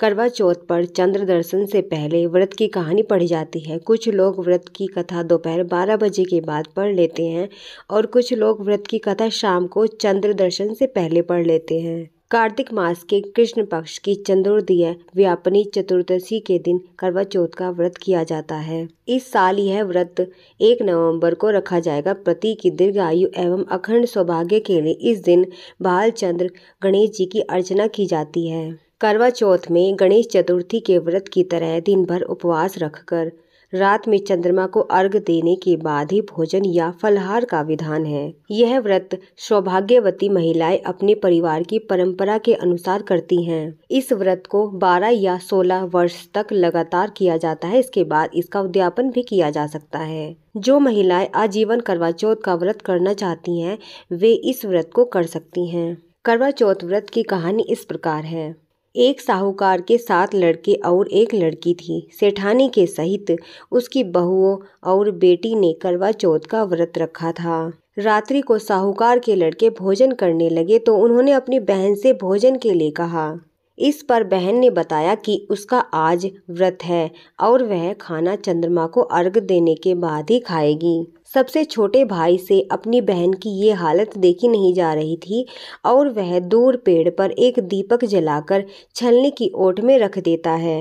करवा चौथ पर चंद्र दर्शन से पहले व्रत की कहानी पढ़ी जाती है कुछ लोग व्रत की कथा दोपहर बारह बजे के बाद पढ़ लेते हैं और कुछ लोग व्रत की कथा शाम को चंद्र दर्शन से पहले पढ़ लेते हैं कार्तिक मास के कृष्ण पक्ष की चंद्रोदय व्यापनी चतुर्दशी के दिन करवा चौथ का व्रत किया जाता है इस साल यह व्रत एक नवंबर को रखा जाएगा प्रति की दीर्घ आयु एवं अखंड सौभाग्य के लिए इस दिन बाल चंद्र गणेश जी की अर्चना की जाती है करवा चौथ में गणेश चतुर्थी के व्रत की तरह दिन भर उपवास रखकर रात में चंद्रमा को अर्घ देने के बाद ही भोजन या फलहार का विधान है यह व्रत सौभाग्यवती महिलाएं अपने परिवार की परंपरा के अनुसार करती हैं। इस व्रत को 12 या 16 वर्ष तक लगातार किया जाता है इसके बाद इसका उद्यापन भी किया जा सकता है जो महिलाएं आजीवन करवा चौथ का व्रत करना चाहती हैं वे इस व्रत को कर सकती हैं करवा चौथ व्रत की कहानी इस प्रकार है एक साहूकार के सात लड़के और एक लड़की थी सेठानी के सहित उसकी बहुओं और बेटी ने करवा चौथ का व्रत रखा था रात्रि को साहूकार के लड़के भोजन करने लगे तो उन्होंने अपनी बहन से भोजन के लिए कहा इस पर बहन ने बताया कि उसका आज व्रत है और वह खाना चंद्रमा को अर्घ देने के बाद ही खाएगी सबसे छोटे भाई से अपनी बहन की ये हालत देखी नहीं जा रही थी और वह दूर पेड़ पर एक दीपक जलाकर छलने की ओट में रख देता है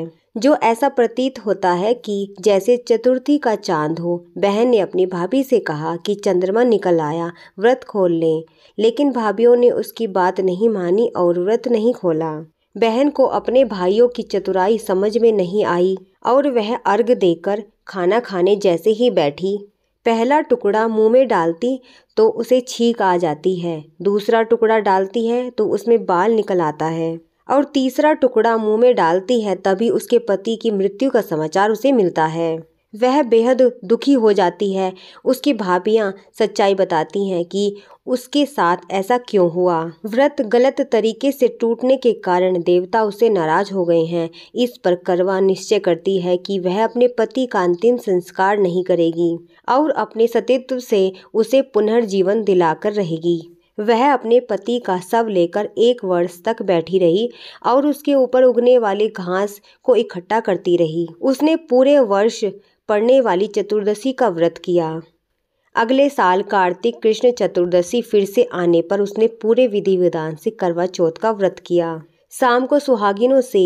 जो ऐसा प्रतीत होता है कि जैसे चतुर्थी का चांद हो बहन ने अपनी भाभी से कहा कि चंद्रमा निकल आया व्रत खोल लें लेकिन भाभीियों ने उसकी बात नहीं मानी और व्रत नहीं खोला बहन को अपने भाइयों की चतुराई समझ में नहीं आई और वह अर्घ देकर खाना खाने जैसे ही बैठी पहला टुकड़ा मुंह में डालती तो उसे छींक आ जाती है दूसरा टुकड़ा डालती है तो उसमें बाल निकल आता है और तीसरा टुकड़ा मुंह में डालती है तभी उसके पति की मृत्यु का समाचार उसे मिलता है वह बेहद दुखी हो जाती है उसकी भाभियाँ सच्चाई बताती हैं कि उसके साथ ऐसा क्यों हुआ व्रत गलत तरीके से टूटने के कारण देवता उसे नाराज हो गए हैं इस पर करवा निश्चय करती है कि वह अपने पति का अंतिम संस्कार नहीं करेगी और अपने सतीत्व से उसे पुनर्जीवन दिलाकर रहेगी वह अपने पति का सब लेकर एक वर्ष तक बैठी रही और उसके ऊपर उगने वाले घास को इकट्ठा करती रही उसने पूरे वर्ष पड़ने वाली चतुर्दशी का व्रत किया अगले साल कार्तिक कृष्ण चतुर्दशी फिर से आने पर उसने पूरे विधि विधान से करवा चौथ का व्रत किया शाम को सुहागिनों से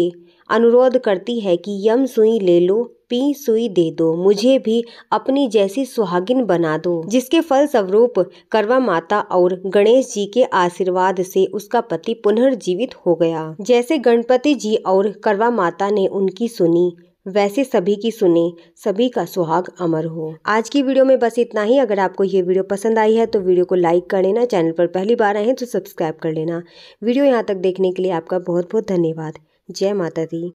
अनुरोध करती है कि यम सुई ले लो पी सुई दे दो मुझे भी अपनी जैसी सुहागिन बना दो जिसके फल स्वरूप करवा माता और गणेश जी के आशीर्वाद से उसका पति पुनर्जीवित हो गया जैसे गणपति जी और करवा माता ने उनकी सुनी वैसे सभी की सुने सभी का सुहाग अमर हो आज की वीडियो में बस इतना ही अगर आपको ये वीडियो पसंद आई है तो वीडियो को लाइक कर लेना चैनल पर पहली बार आए हैं तो सब्सक्राइब कर लेना वीडियो यहाँ तक देखने के लिए आपका बहुत बहुत धन्यवाद जय माता दी